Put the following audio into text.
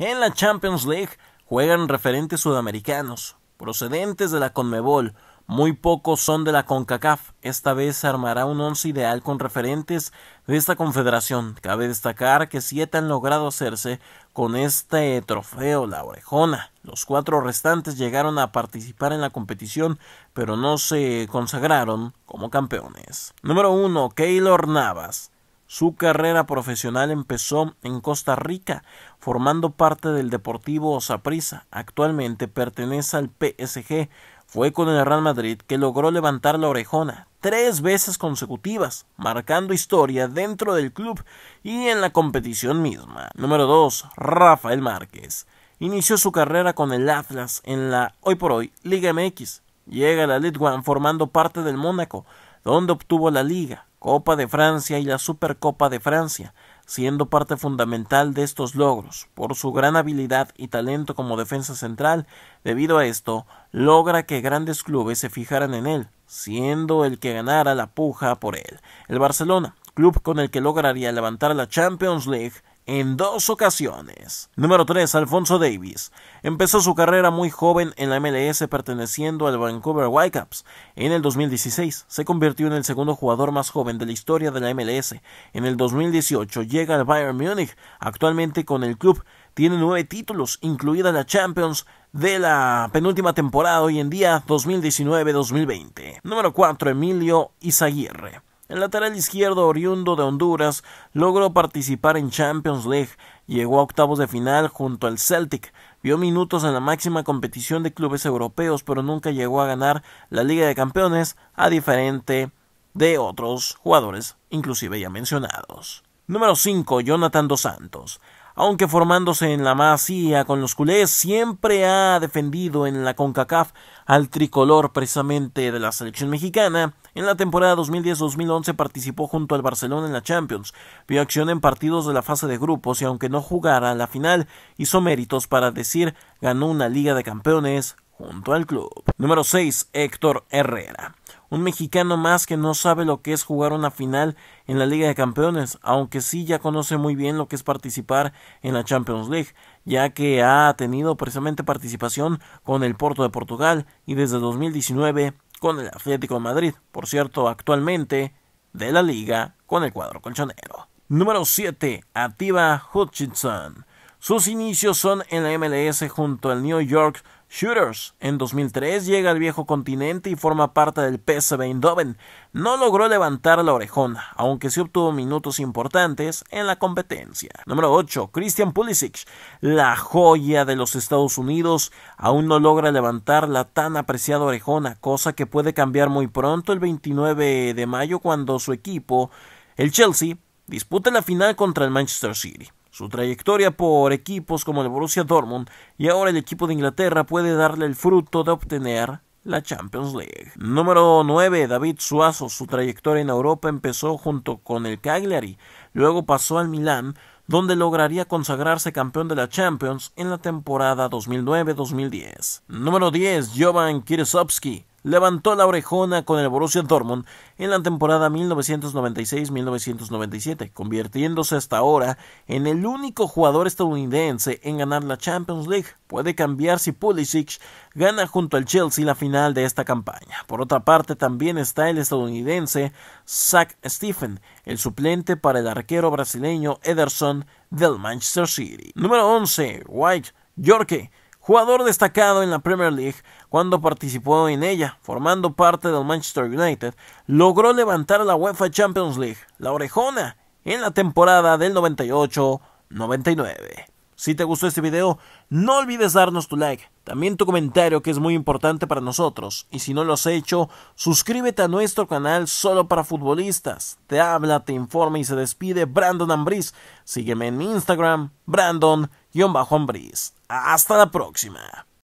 En la Champions League juegan referentes sudamericanos, procedentes de la Conmebol, muy pocos son de la CONCACAF. Esta vez se armará un once ideal con referentes de esta confederación. Cabe destacar que siete han logrado hacerse con este trofeo, la orejona. Los cuatro restantes llegaron a participar en la competición, pero no se consagraron como campeones. Número 1. Keylor Navas. Su carrera profesional empezó en Costa Rica, formando parte del Deportivo Osaprisa. Actualmente pertenece al PSG. Fue con el Real Madrid que logró levantar la orejona tres veces consecutivas, marcando historia dentro del club y en la competición misma. Número 2. Rafael Márquez. Inició su carrera con el Atlas en la hoy por hoy Liga MX. Llega a la League One formando parte del Mónaco, donde obtuvo la liga, Copa de Francia y la Supercopa de Francia, siendo parte fundamental de estos logros. Por su gran habilidad y talento como defensa central, debido a esto, logra que grandes clubes se fijaran en él, siendo el que ganara la puja por él. El Barcelona, club con el que lograría levantar la Champions League, en dos ocasiones. Número 3. Alfonso Davis. Empezó su carrera muy joven en la MLS perteneciendo al Vancouver Whitecaps. En el 2016 se convirtió en el segundo jugador más joven de la historia de la MLS. En el 2018 llega al Bayern Múnich. Actualmente con el club tiene nueve títulos, incluida la Champions de la penúltima temporada hoy en día 2019-2020. Número 4. Emilio Izaguirre. El lateral izquierdo oriundo de Honduras logró participar en Champions League, llegó a octavos de final junto al Celtic, vio minutos en la máxima competición de clubes europeos, pero nunca llegó a ganar la Liga de Campeones, a diferente de otros jugadores, inclusive ya mencionados. Número 5. Jonathan Dos Santos aunque formándose en la masía con los culés, siempre ha defendido en la CONCACAF al tricolor precisamente de la selección mexicana. En la temporada 2010-2011 participó junto al Barcelona en la Champions, vio acción en partidos de la fase de grupos y aunque no jugara la final, hizo méritos para decir ganó una Liga de Campeones junto al club. Número 6. Héctor Herrera un mexicano más que no sabe lo que es jugar una final en la Liga de Campeones, aunque sí ya conoce muy bien lo que es participar en la Champions League, ya que ha tenido precisamente participación con el Porto de Portugal y desde 2019 con el Atlético de Madrid, por cierto, actualmente de la liga con el cuadro colchonero. Número 7. Atiba Hutchinson. Sus inicios son en la MLS junto al New York Shooters. En 2003 llega al viejo continente y forma parte del PSV Eindhoven. No logró levantar la orejona, aunque sí obtuvo minutos importantes en la competencia. Número 8. Christian Pulisic. La joya de los Estados Unidos aún no logra levantar la tan apreciada orejona, cosa que puede cambiar muy pronto el 29 de mayo cuando su equipo, el Chelsea, disputa la final contra el Manchester City. Su trayectoria por equipos como el Borussia Dortmund y ahora el equipo de Inglaterra puede darle el fruto de obtener la Champions League. Número 9. David Suazo. Su trayectoria en Europa empezó junto con el Cagliari, luego pasó al Milán, donde lograría consagrarse campeón de la Champions en la temporada 2009-2010. Número 10. Jovan Kirisovsky levantó la orejona con el Borussia Dortmund en la temporada 1996-1997, convirtiéndose hasta ahora en el único jugador estadounidense en ganar la Champions League. Puede cambiar si Pulisic gana junto al Chelsea la final de esta campaña. Por otra parte, también está el estadounidense Zach Stephen, el suplente para el arquero brasileño Ederson del Manchester City. Número 11. White Yorke jugador destacado en la Premier League, cuando participó en ella, formando parte del Manchester United, logró levantar la UEFA Champions League, la orejona, en la temporada del 98-99. Si te gustó este video, no olvides darnos tu like, también tu comentario que es muy importante para nosotros, y si no lo has hecho, suscríbete a nuestro canal solo para futbolistas. Te habla, te informa y se despide Brandon Ambriz. Sígueme en Instagram, Brandon-Ambriz. Hasta la próxima.